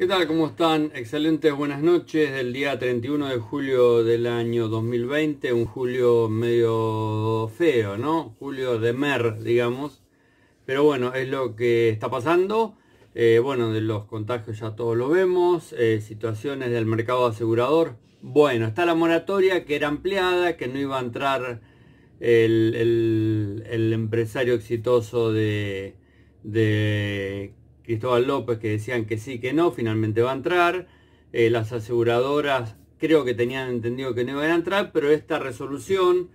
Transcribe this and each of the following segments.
¿Qué tal? ¿Cómo están? Excelentes, buenas noches. del día 31 de julio del año 2020, un julio medio feo, ¿no? Julio de mer, digamos. Pero bueno, es lo que está pasando. Eh, bueno, de los contagios ya todos lo vemos. Eh, situaciones del mercado asegurador. Bueno, está la moratoria que era ampliada, que no iba a entrar el, empresario exitoso de Cristóbal López que decían que sí, que no, finalmente va a entrar. Eh, las aseguradoras creo que tenían entendido que no iban a entrar, pero esta resolución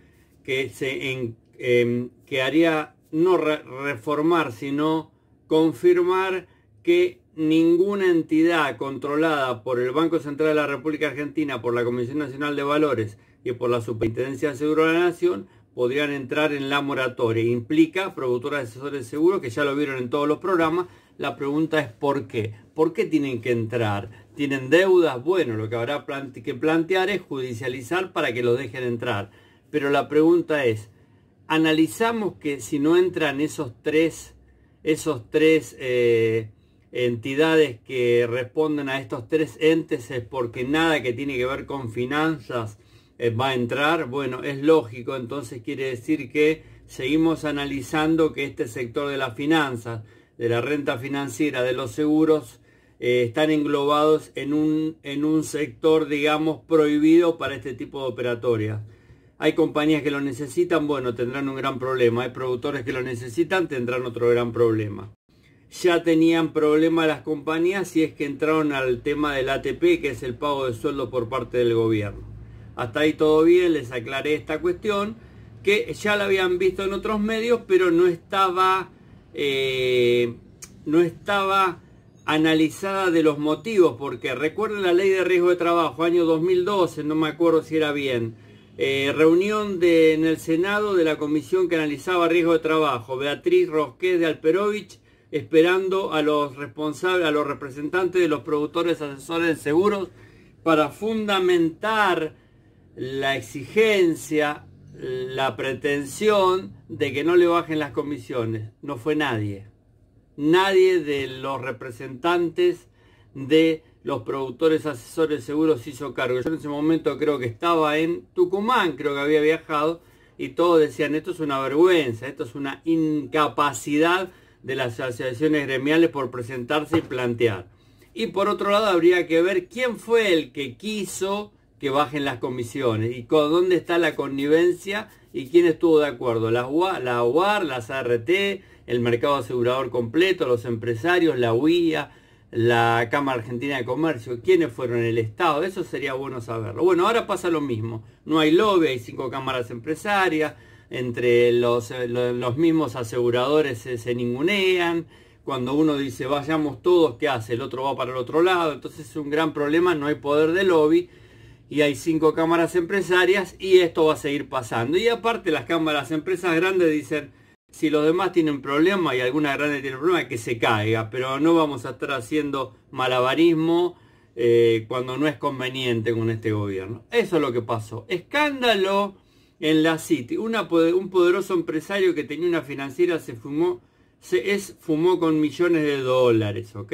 que, se em, que haría no reformar, sino confirmar que ninguna entidad controlada por el Banco Central de la República Argentina, por la Comisión Nacional de Valores y por la Superintendencia de Seguro de la Nación podrían entrar en la moratoria. Implica productoras de asesores de seguro, que ya lo vieron en todos los programas, la pregunta es ¿por qué? ¿Por qué tienen que entrar? ¿Tienen deudas? Bueno, lo que habrá que plantear es judicializar para que lo dejen entrar. Pero la pregunta es, analizamos que si no entran esos tres, esos eh, entidades que responden a estos tres entes es porque nada que tiene que ver con finanzas eh, va a entrar. Bueno, es lógico, entonces quiere decir que seguimos analizando que este sector de las finanzas de la renta financiera de los seguros eh, están englobados en un, en un sector, digamos, prohibido para este tipo de operatoria. Hay compañías que lo necesitan, bueno, tendrán un gran problema. Hay productores que lo necesitan, tendrán otro gran problema. Ya tenían problema las compañías si es que entraron al tema del ATP, que es el pago de sueldo por parte del gobierno. Hasta ahí todo bien, les aclaré esta cuestión, que ya la habían visto en otros medios, pero no estaba eh, no estaba analizada de los motivos, porque recuerden la ley de riesgo de trabajo, año 2012, no me acuerdo si era bien, eh, reunión en el Senado de la comisión que analizaba riesgo de trabajo, Beatriz Rosqués de Alperovich, esperando a los responsables, a los representantes de los productores asesores de seguros para fundamentar la exigencia la pretensión de que no le bajen las comisiones. No fue nadie. Nadie de los representantes de los productores asesores seguros hizo cargo. Yo en ese momento creo que estaba en Tucumán, creo que había viajado, y todos decían, esto es una vergüenza, esto es una incapacidad de las asociaciones gremiales por presentarse y plantear. Y por otro lado habría que ver quién fue el que quiso que bajen las comisiones. ¿Y con, dónde está la connivencia y quién estuvo de acuerdo? Las, la UAR, las ART, el mercado asegurador completo, los empresarios, la UIA, la Cámara Argentina de Comercio, quiénes fueron el Estado, eso sería bueno saberlo. Bueno, ahora pasa lo mismo, no hay lobby, hay cinco cámaras empresarias, entre los, eh, los, mismos aseguradores se, se, ningunean, cuando uno dice vayamos todos, ¿qué hace? El otro va para el otro lado, entonces es un gran problema, no hay poder de lobby, y hay cinco cámaras empresarias y esto va a seguir pasando. Y aparte las cámaras empresas grandes dicen, si los demás tienen problema y alguna grande tiene problema, que se caiga, pero no vamos a estar haciendo malabarismo eh, cuando no es conveniente con este gobierno. Eso es lo que pasó. Escándalo en la City. un poderoso empresario que tenía una financiera se fumó, se con millones de dólares, ¿ok?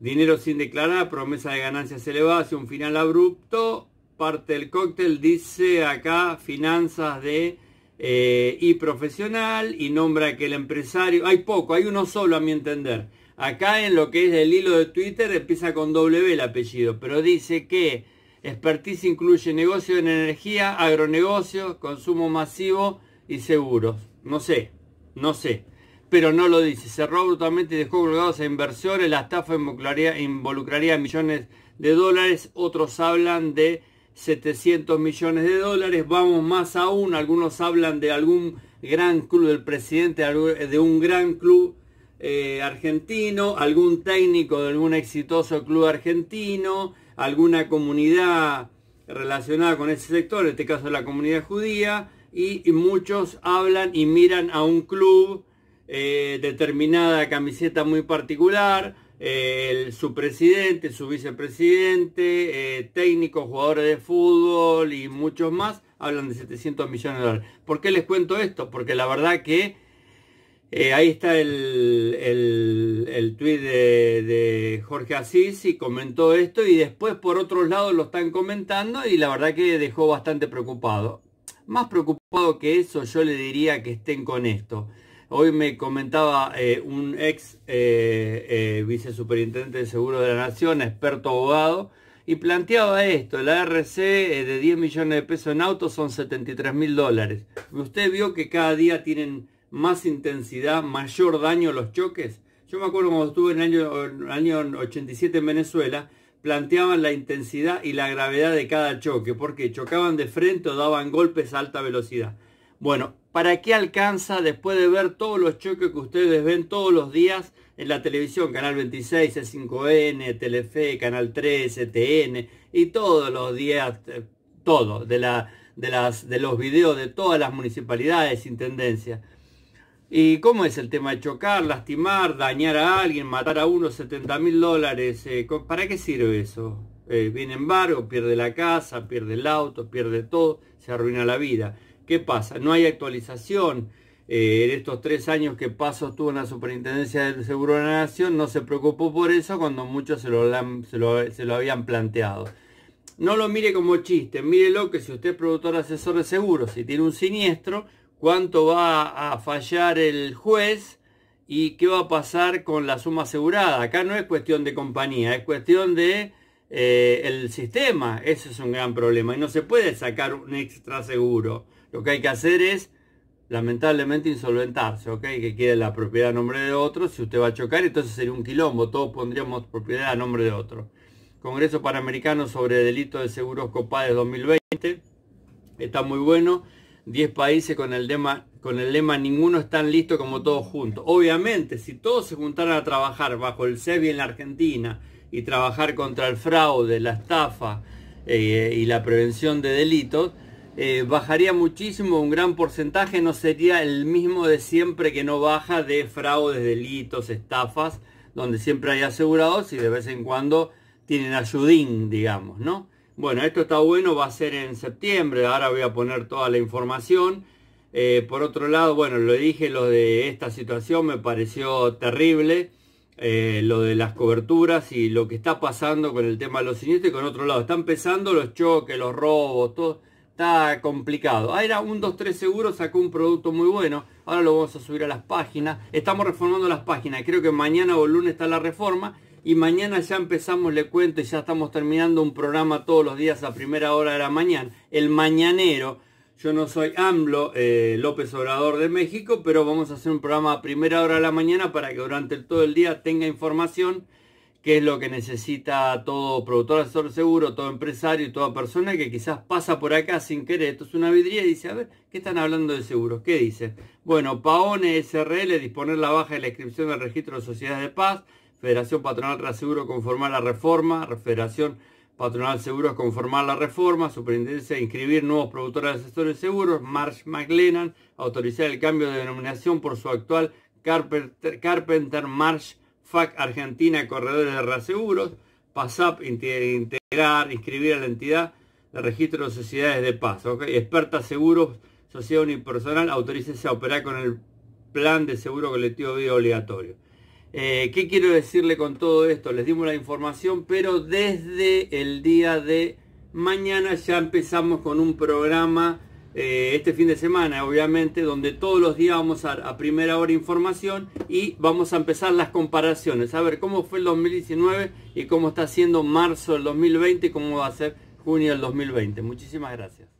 Dinero sin declarar, promesa de ganancias elevadas y un final abrupto. Parte del cóctel dice acá finanzas de eh, y profesional y nombra que el empresario, hay poco, hay uno solo a mi entender. Acá en lo que es el hilo de Twitter empieza con W el apellido, pero dice que expertise incluye negocio en energía, agronegocios, consumo masivo y seguros. No sé, no sé pero no lo dice. Cerró brutalmente y dejó colgados a inversores. La estafa involucraría, millones de dólares. Otros hablan de 700 millones de dólares. Vamos más aún. Algunos hablan de algún gran club, del presidente de un gran club eh, argentino, algún técnico de algún exitoso club argentino, alguna comunidad relacionada con ese sector, en este caso la comunidad judía, y muchos hablan y miran a un club eh, determinada camiseta muy particular, eh, el, su presidente, su vicepresidente, eh, técnicos, jugadores de fútbol y muchos más, hablan de 700 millones de dólares. ¿Por qué les cuento esto? Porque la verdad que ahí está el, el, tuit de, de, Jorge Asís y comentó esto y después por otros lados lo están comentando y la verdad que dejó bastante preocupado. Más preocupado que eso yo le diría que estén con esto. Hoy me comentaba eh, un ex eh, eh, Vice Superintendente de Seguro de la Nación, experto abogado, y planteaba esto, la RC de 10 millones de pesos en autos son 73 mil dólares. ¿Usted vio que cada día tienen más intensidad, mayor daño los choques? Yo me acuerdo cuando estuve en el año 87 en Venezuela, planteaban la intensidad y la gravedad de cada choque, porque chocaban de frente o daban golpes a alta velocidad. Bueno, ¿para qué alcanza después de ver todos los choques que ustedes ven todos los días en la televisión? Canal 26, C5N, Telefe, Canal 3, TN y todos los días, eh, todo, de, los videos de todas las municipalidades, intendencias. ¿Y cómo es el tema de chocar, lastimar, dañar a alguien, matar a uno, 70 mil dólares? Eh, ¿Para qué sirve eso? bien eh, viene embargo, pierde la casa, pierde el auto, pierde todo, se arruina la vida. ¿Qué pasa? No hay actualización. Eh, en estos tres años que pasó estuvo en la superintendencia del Seguro de la Nación, no se preocupó por eso cuando muchos se lo, habían planteado. No lo mire como chiste, mírelo que si usted es productor asesor de seguros, si tiene un siniestro, cuánto va a fallar el juez y qué va a pasar con la suma asegurada. Acá no es cuestión de compañía, es cuestión de eh, el sistema. eso es un gran problema y no se puede sacar un extra seguro. Lo que hay que hacer es, lamentablemente, insolventarse, ¿ok? Que quede la propiedad a nombre de otro. Si usted va a chocar, entonces sería un quilombo. Todos pondríamos propiedad a nombre de otro. Congreso Panamericano sobre Delito de Seguros de 2020. Está muy bueno. 10 países con el, lema, con el lema ninguno están tan listo como todos juntos. Obviamente, si todos se juntaran a trabajar bajo el SEBI en la Argentina, y trabajar contra el fraude, la estafa eh, y la prevención de delitos, eh, bajaría muchísimo, un gran porcentaje, no sería el mismo de siempre que no baja de fraudes, delitos, estafas, donde siempre hay asegurados y de vez en cuando tienen ayudín, digamos, ¿no? Bueno, esto está bueno, va a ser en septiembre, ahora voy a poner toda la información. Eh, por otro lado, bueno, lo dije, lo de esta situación me pareció terrible. Eh, lo de las coberturas y lo que está pasando con el tema de los siniestros y con otro lado. Están pesando los choques, los robos, todo está complicado. Ah, era un 2-3 seguro, sacó un producto muy bueno. Ahora lo vamos a subir a las páginas. Estamos reformando las páginas. Creo que mañana o lunes está la reforma. Y mañana ya empezamos, le cuento, y ya estamos terminando un programa todos los días a primera hora de la mañana. El mañanero yo no soy AMLO, eh, López Obrador de México, pero vamos a hacer un programa a primera hora de la mañana para que durante todo el día tenga información, que es lo que necesita todo productor, asesor seguro, todo empresario y toda persona que quizás pasa por acá sin querer. Esto es una vidría y dice, a ver, ¿qué están hablando de seguros? ¿Qué dice? Bueno, Paone SRL, disponer la baja de la inscripción del registro de sociedades de paz, Federación Patronal Reaseguro conformar la reforma, Federación... Patronal Seguros conformar la reforma, superintendencia inscribir nuevos productores asesores de seguros, Marsh McLennan autorizar el cambio de denominación por su actual Carpenter, Marsh FAC Argentina Corredores de Reaseguros, PASAP integrar, inscribir a la entidad de registro de sociedades de paso experta seguros, sociedad unipersonal, autorícese a operar con el plan de seguro colectivo vida obligatorio. Eh, ¿Qué quiero decirle con todo esto? Les dimos la información, pero desde el día de mañana ya empezamos con un programa eh, este fin de semana, obviamente, donde todos los días vamos a, dar a primera hora información y vamos a empezar las comparaciones, a ver cómo fue el 2019 y cómo está siendo marzo del 2020 y cómo va a ser junio del 2020. Muchísimas gracias.